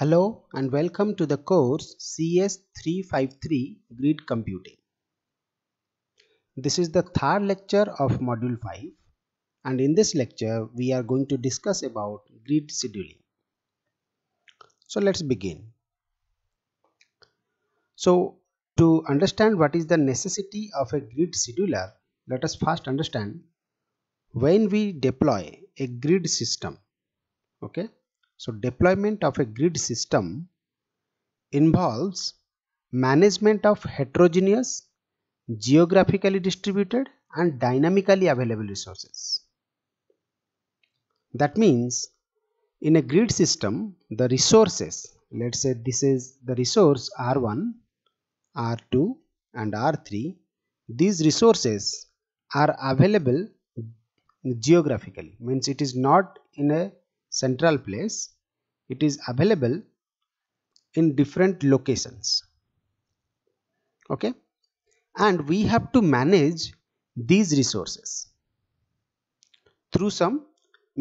Hello and welcome to the course CS353 Grid Computing. This is the third lecture of Module 5 and in this lecture we are going to discuss about grid scheduling. So let's begin. So to understand what is the necessity of a grid scheduler, let us first understand when we deploy a grid system. Okay, so deployment of a grid system involves management of heterogeneous, geographically distributed and dynamically available resources. That means in a grid system the resources let's say this is the resource R1, R2 and R3 these resources are available geographically means it is not in a central place it is available in different locations okay and we have to manage these resources through some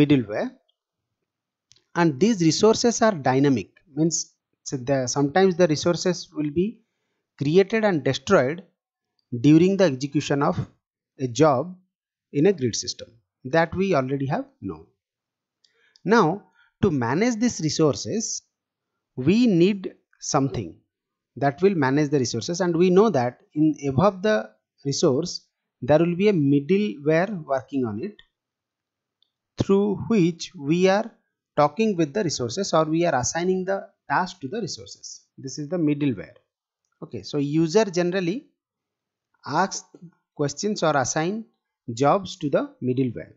middleware and these resources are dynamic means so the, sometimes the resources will be created and destroyed during the execution of a job in a grid system that we already have known now to manage these resources we need something that will manage the resources and we know that in above the resource there will be a middleware working on it through which we are talking with the resources or we are assigning the task to the resources this is the middleware okay so user generally asks questions or assign jobs to the middleware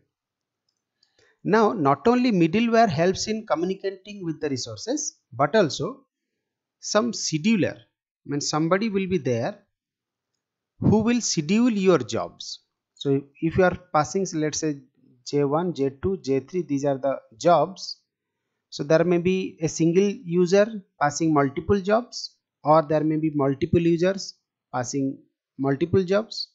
now not only middleware helps in communicating with the resources but also some scheduler I mean somebody will be there who will schedule your jobs. So if you are passing let's say J1, J2, J3 these are the jobs. So there may be a single user passing multiple jobs or there may be multiple users passing multiple jobs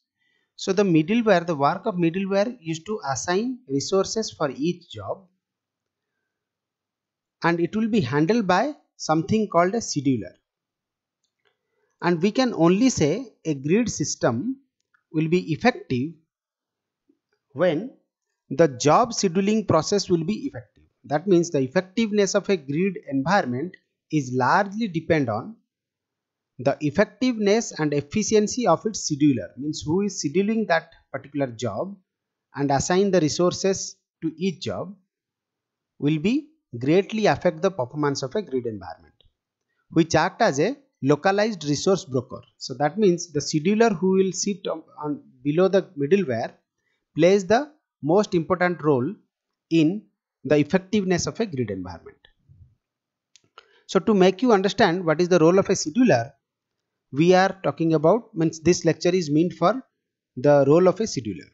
so the middleware, the work of middleware is to assign resources for each job and it will be handled by something called a scheduler. And we can only say a grid system will be effective when the job scheduling process will be effective. That means the effectiveness of a grid environment is largely depend on the effectiveness and efficiency of its scheduler means who is scheduling that particular job and assign the resources to each job will be greatly affect the performance of a grid environment which act as a localized resource broker so that means the scheduler who will sit on, on below the middleware plays the most important role in the effectiveness of a grid environment so to make you understand what is the role of a scheduler we are talking about means this lecture is meant for the role of a scheduler.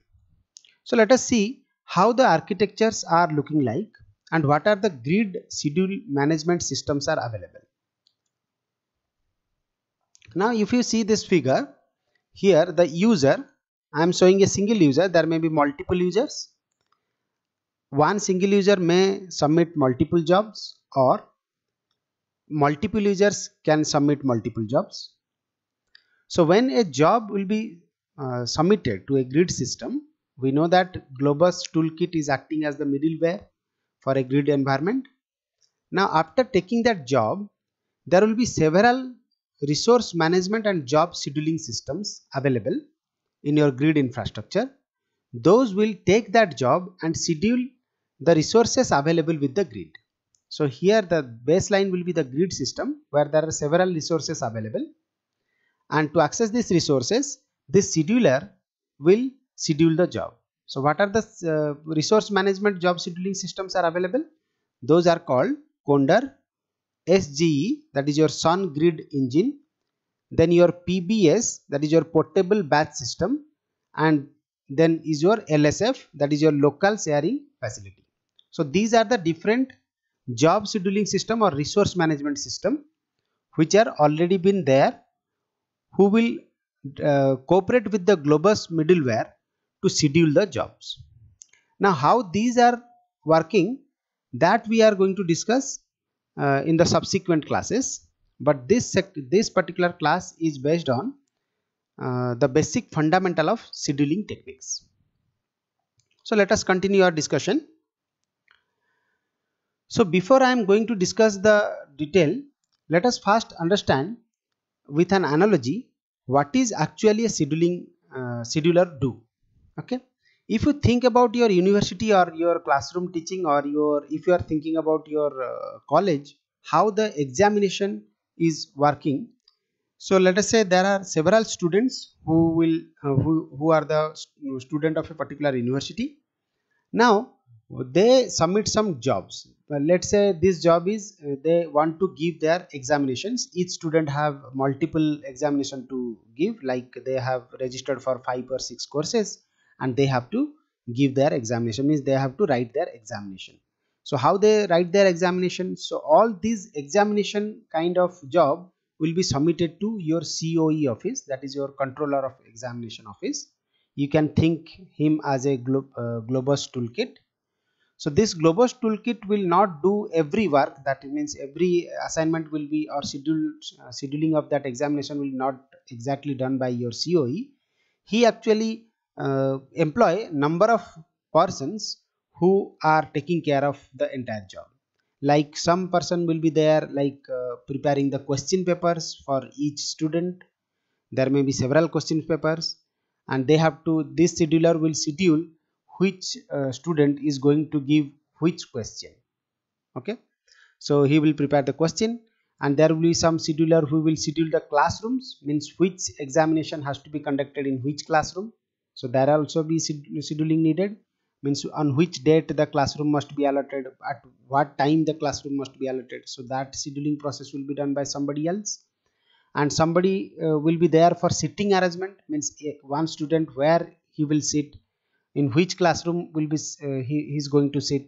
So let us see how the architectures are looking like and what are the grid schedule management systems are available. Now if you see this figure here the user I am showing a single user there may be multiple users. One single user may submit multiple jobs or multiple users can submit multiple jobs so when a job will be uh, submitted to a grid system, we know that Globus toolkit is acting as the middleware for a grid environment. Now after taking that job, there will be several resource management and job scheduling systems available in your grid infrastructure. Those will take that job and schedule the resources available with the grid. So here the baseline will be the grid system where there are several resources available and to access these resources this scheduler will schedule the job so what are the uh, resource management job scheduling systems are available those are called Condor SGE that is your Sun Grid engine then your PBS that is your portable batch system and then is your LSF that is your local sharing facility. So these are the different job scheduling system or resource management system which are already been there who will uh, cooperate with the Globus middleware to schedule the jobs. Now how these are working that we are going to discuss uh, in the subsequent classes but this, this particular class is based on uh, the basic fundamental of scheduling techniques. So let us continue our discussion. So before I am going to discuss the detail, let us first understand with an analogy what is actually a scheduling uh, scheduler do okay if you think about your university or your classroom teaching or your if you are thinking about your uh, college how the examination is working so let us say there are several students who will uh, who, who are the student of a particular university now they submit some jobs let's say this job is uh, they want to give their examinations each student have multiple examination to give like they have registered for five or six courses and they have to give their examination means they have to write their examination so how they write their examination so all these examination kind of job will be submitted to your coe office that is your controller of examination office you can think him as a glo uh, globus toolkit so this Globus toolkit will not do every work that means every assignment will be or schedule, uh, scheduling of that examination will not exactly done by your COE. He actually uh, employ number of persons who are taking care of the entire job. Like some person will be there like uh, preparing the question papers for each student. There may be several question papers and they have to this scheduler will schedule which uh, student is going to give which question okay so he will prepare the question and there will be some scheduler who will schedule the classrooms means which examination has to be conducted in which classroom so there also be scheduling needed means on which date the classroom must be allotted at what time the classroom must be allotted so that scheduling process will be done by somebody else and somebody uh, will be there for sitting arrangement means one student where he will sit in which classroom will be uh, he is going to sit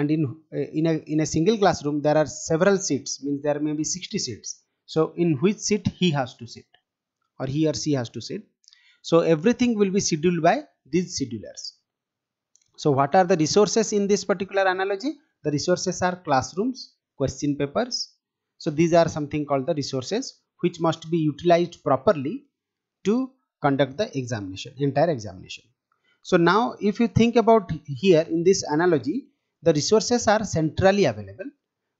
and in uh, in a in a single classroom there are several seats means there may be 60 seats so in which seat he has to sit or he or she has to sit so everything will be scheduled by these schedulers so what are the resources in this particular analogy the resources are classrooms question papers so these are something called the resources which must be utilized properly to conduct the examination entire examination so now if you think about here in this analogy, the resources are centrally available,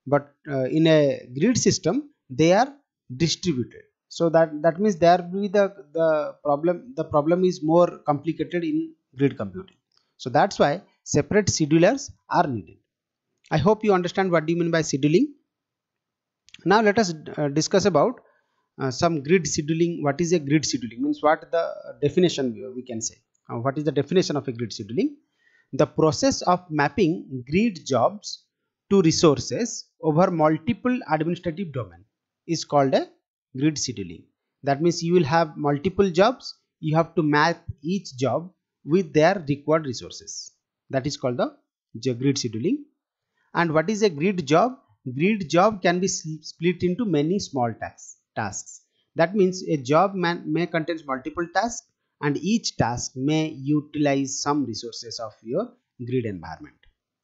but uh, in a grid system, they are distributed. So that, that means there will be the, the problem, the problem is more complicated in grid computing. So that's why separate schedulers are needed. I hope you understand what do you mean by scheduling. Now let us uh, discuss about uh, some grid scheduling. What is a grid scheduling? Means what the definition we can say uh, what is the definition of a grid scheduling the process of mapping grid jobs to resources over multiple administrative domain is called a grid scheduling that means you will have multiple jobs you have to map each job with their required resources that is called the grid scheduling and what is a grid job grid job can be split into many small tasks tasks that means a job may contain multiple tasks and each task may utilize some resources of your grid environment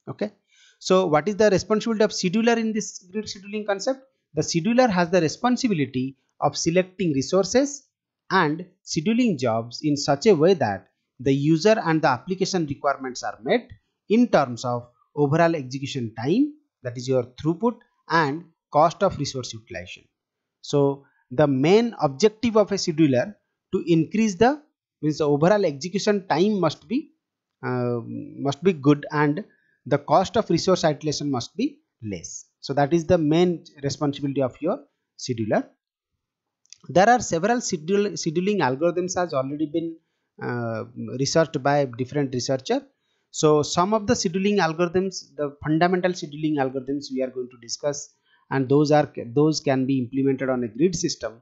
okay so what is the responsibility of scheduler in this grid scheduling concept the scheduler has the responsibility of selecting resources and scheduling jobs in such a way that the user and the application requirements are met in terms of overall execution time that is your throughput and cost of resource utilization so the main objective of a scheduler to increase the means the overall execution time must be uh, must be good and the cost of resource utilization must be less so that is the main responsibility of your scheduler there are several schedule, scheduling algorithms has already been uh, researched by different researcher so some of the scheduling algorithms the fundamental scheduling algorithms we are going to discuss and those are those can be implemented on a grid system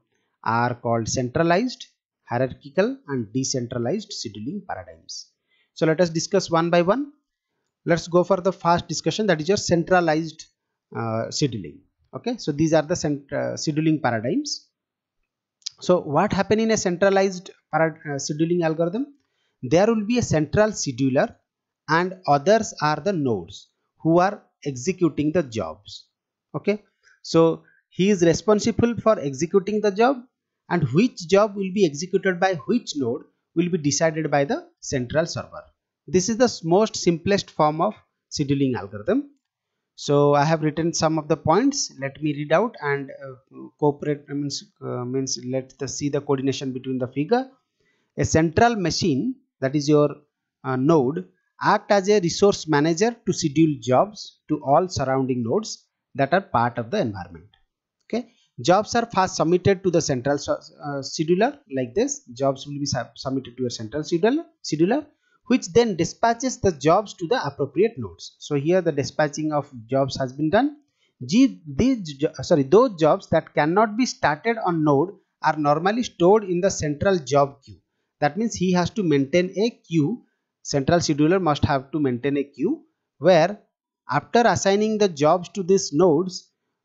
are called centralized hierarchical and decentralized scheduling paradigms. So let us discuss one by one. Let's go for the first discussion that is your centralized uh, scheduling. Okay, so these are the uh, scheduling paradigms. So what happen in a centralized uh, scheduling algorithm? There will be a central scheduler and others are the nodes who are executing the jobs. Okay, so he is responsible for executing the job and which job will be executed by which node will be decided by the central server. This is the most simplest form of scheduling algorithm. So I have written some of the points. Let me read out and uh, cooperate means, uh, means let the see the coordination between the figure. A central machine that is your uh, node act as a resource manager to schedule jobs to all surrounding nodes that are part of the environment. Okay jobs are first submitted to the central uh, scheduler like this jobs will be sub submitted to your central scheduler, scheduler which then dispatches the jobs to the appropriate nodes so here the dispatching of jobs has been done G, these sorry those jobs that cannot be started on node are normally stored in the central job queue that means he has to maintain a queue central scheduler must have to maintain a queue where after assigning the jobs to these nodes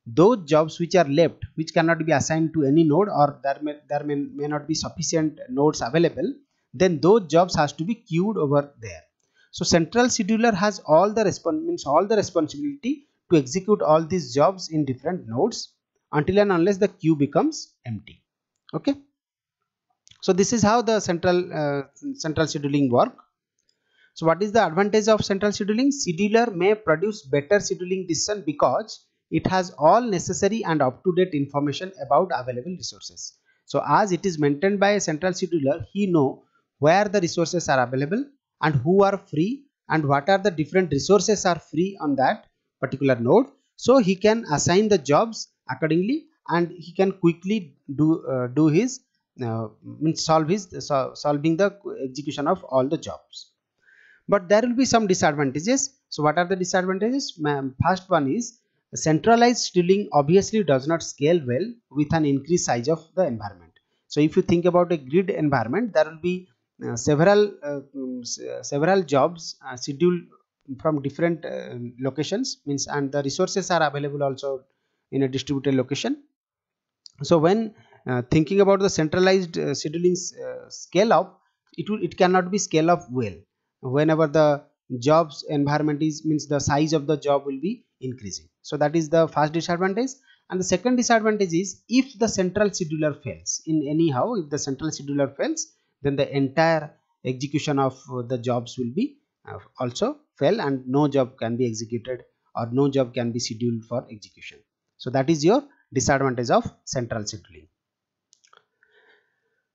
those jobs which are left which cannot be assigned to any node or there may, there may, may not be sufficient nodes available then those jobs has to be queued over there so central scheduler has all the respon means all the responsibility to execute all these jobs in different nodes until and unless the queue becomes empty okay so this is how the central uh, central scheduling work so what is the advantage of central scheduling scheduler may produce better scheduling decision because it has all necessary and up-to-date information about available resources. So as it is maintained by a central scheduler, he know where the resources are available and who are free and what are the different resources are free on that particular node. So he can assign the jobs accordingly and he can quickly do, uh, do his uh, solve his uh, so solving the execution of all the jobs but there will be some disadvantages so what are the disadvantages first one is Centralized drilling obviously does not scale well with an increased size of the environment. So if you think about a grid environment, there will be uh, several uh, mm, uh several jobs uh, scheduled from different uh, locations means and the resources are available also in a distributed location. So when uh, thinking about the centralized scheduling scale up, it will it cannot be scale up well whenever the jobs environment is means the size of the job will be increasing so that is the first disadvantage and the second disadvantage is if the central scheduler fails in anyhow if the central scheduler fails then the entire execution of uh, the jobs will be uh, also fail and no job can be executed or no job can be scheduled for execution so that is your disadvantage of central scheduling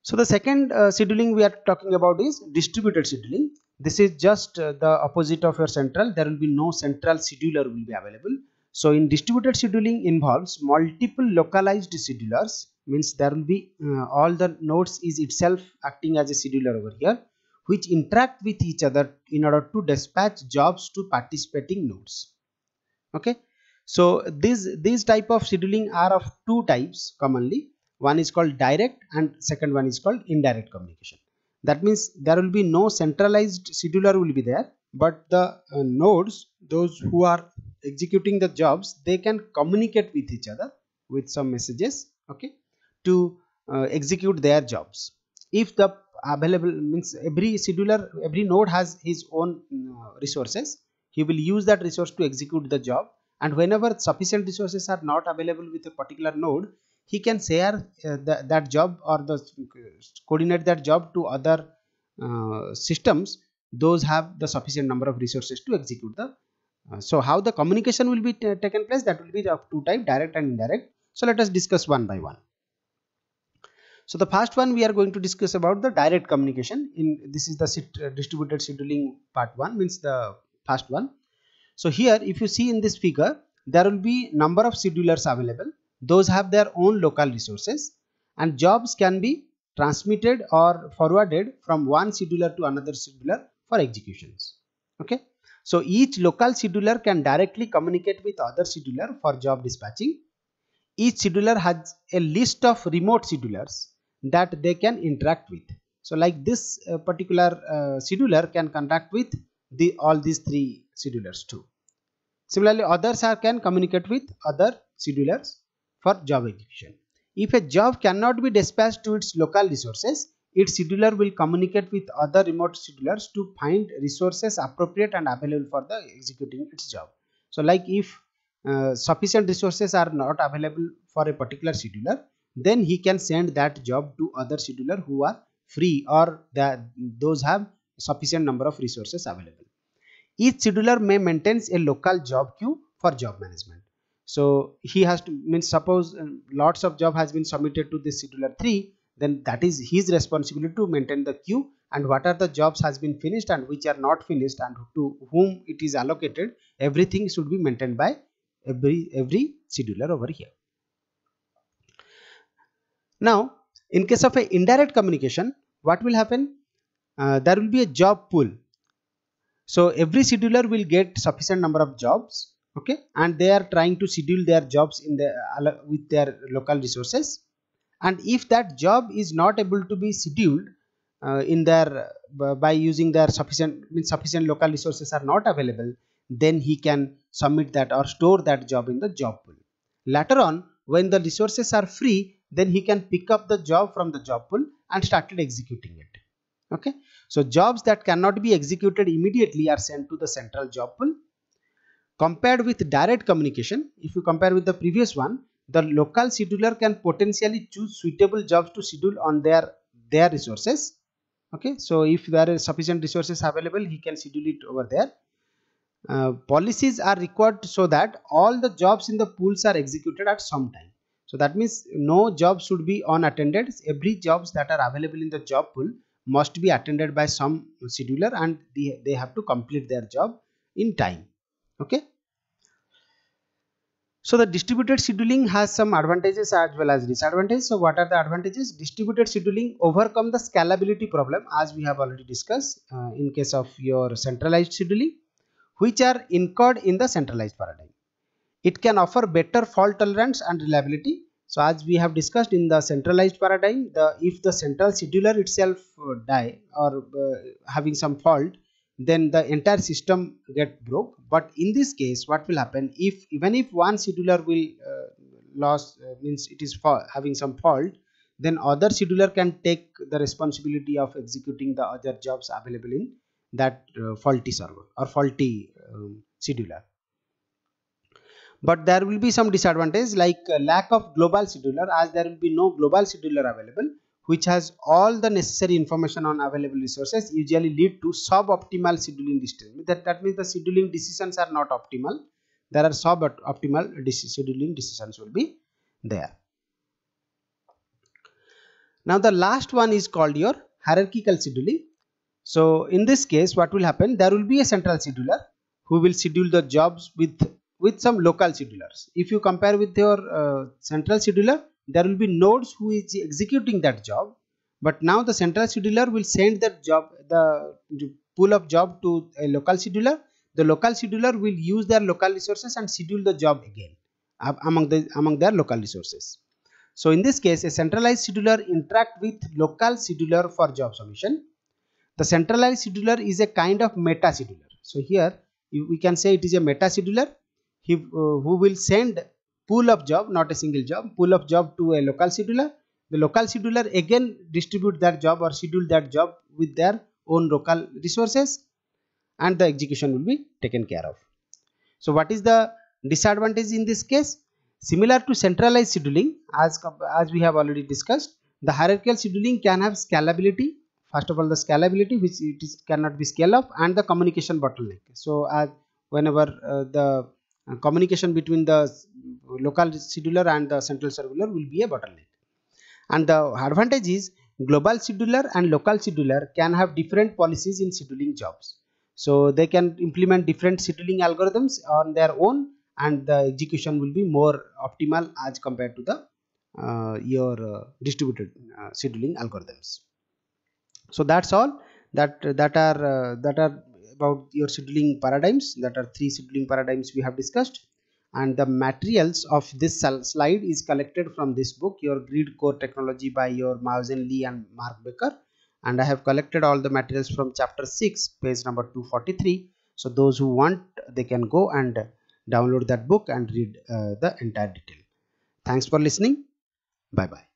so the second uh, scheduling we are talking about is distributed scheduling this is just uh, the opposite of your central there will be no central scheduler will be available so in distributed scheduling involves multiple localized schedulers means there will be uh, all the nodes is itself acting as a scheduler over here which interact with each other in order to dispatch jobs to participating nodes okay so these these type of scheduling are of two types commonly one is called direct and second one is called indirect communication that means there will be no centralized scheduler will be there but the uh, nodes those who are executing the jobs they can communicate with each other with some messages okay to uh, execute their jobs if the available means every scheduler every node has his own uh, resources he will use that resource to execute the job and whenever sufficient resources are not available with a particular node he can share uh, the, that job or the coordinate that job to other uh, systems those have the sufficient number of resources to execute the uh, so how the communication will be uh, taken place that will be of two type direct and indirect so let us discuss one by one so the first one we are going to discuss about the direct communication in this is the uh, distributed scheduling part one means the first one so here if you see in this figure there will be number of schedulers available those have their own local resources and jobs can be transmitted or forwarded from one scheduler to another scheduler for executions. Okay. So each local scheduler can directly communicate with other scheduler for job dispatching. Each scheduler has a list of remote schedulers that they can interact with. So like this uh, particular uh, scheduler can contact with the all these three schedulers too. Similarly, others are, can communicate with other schedulers for job execution. If a job cannot be dispatched to its local resources, its scheduler will communicate with other remote schedulers to find resources appropriate and available for the executing its job. So like if uh, sufficient resources are not available for a particular scheduler, then he can send that job to other scheduler who are free or the those have sufficient number of resources available. Each scheduler may maintains a local job queue for job management so he has to mean suppose uh, lots of job has been submitted to this scheduler 3 then that is his responsibility to maintain the queue and what are the jobs has been finished and which are not finished and to whom it is allocated everything should be maintained by every every scheduler over here now in case of a indirect communication what will happen uh, there will be a job pool so every scheduler will get sufficient number of jobs okay and they are trying to schedule their jobs in the uh, with their local resources and if that job is not able to be scheduled uh, in their by using their sufficient means sufficient local resources are not available then he can submit that or store that job in the job pool later on when the resources are free then he can pick up the job from the job pool and started executing it okay so jobs that cannot be executed immediately are sent to the central job pool Compared with direct communication, if you compare with the previous one, the local scheduler can potentially choose suitable jobs to schedule on their, their resources. Okay, so if there are sufficient resources available, he can schedule it over there. Uh, policies are required so that all the jobs in the pools are executed at some time. So that means no job should be unattended. Every jobs that are available in the job pool must be attended by some scheduler and they, they have to complete their job in time okay so the distributed scheduling has some advantages as well as disadvantages so what are the advantages distributed scheduling overcome the scalability problem as we have already discussed uh, in case of your centralized scheduling which are incurred in the centralized paradigm it can offer better fault tolerance and reliability so as we have discussed in the centralized paradigm the if the central scheduler itself uh, die or uh, having some fault then the entire system get broke but in this case what will happen if even if one scheduler will uh, loss uh, means it is having some fault then other scheduler can take the responsibility of executing the other jobs available in that uh, faulty server or faulty um, scheduler but there will be some disadvantage like uh, lack of global scheduler as there will be no global scheduler available which has all the necessary information on available resources usually lead to suboptimal scheduling decisions. That, that means the scheduling decisions are not optimal. There are suboptimal scheduling decisions will be there. Now the last one is called your hierarchical scheduling. So in this case what will happen there will be a central scheduler who will schedule the jobs with with some local schedulers. If you compare with your uh, central scheduler there will be nodes who is executing that job but now the central scheduler will send that job the pool of job to a local scheduler the local scheduler will use their local resources and schedule the job again among the among their local resources so in this case a centralized scheduler interact with local scheduler for job submission the centralized scheduler is a kind of meta scheduler so here we can say it is a meta scheduler he, uh, who will send pull up job not a single job pull up job to a local scheduler the local scheduler again distribute that job or schedule that job with their own local resources and the execution will be taken care of so what is the disadvantage in this case similar to centralized scheduling as as we have already discussed the hierarchical scheduling can have scalability first of all the scalability which it is, cannot be scaled up and the communication bottleneck so as whenever uh, the communication between the local scheduler and the central scheduler will be a bottleneck and the advantage is global scheduler and local scheduler can have different policies in scheduling jobs so they can implement different scheduling algorithms on their own and the execution will be more optimal as compared to the uh, your uh, distributed uh, scheduling algorithms so that's all that that are uh, that are about your scheduling paradigms that are three scheduling paradigms we have discussed and the materials of this slide is collected from this book your grid core technology by your Mausen Lee and Mark Baker and I have collected all the materials from chapter 6 page number 243 so those who want they can go and download that book and read uh, the entire detail thanks for listening bye bye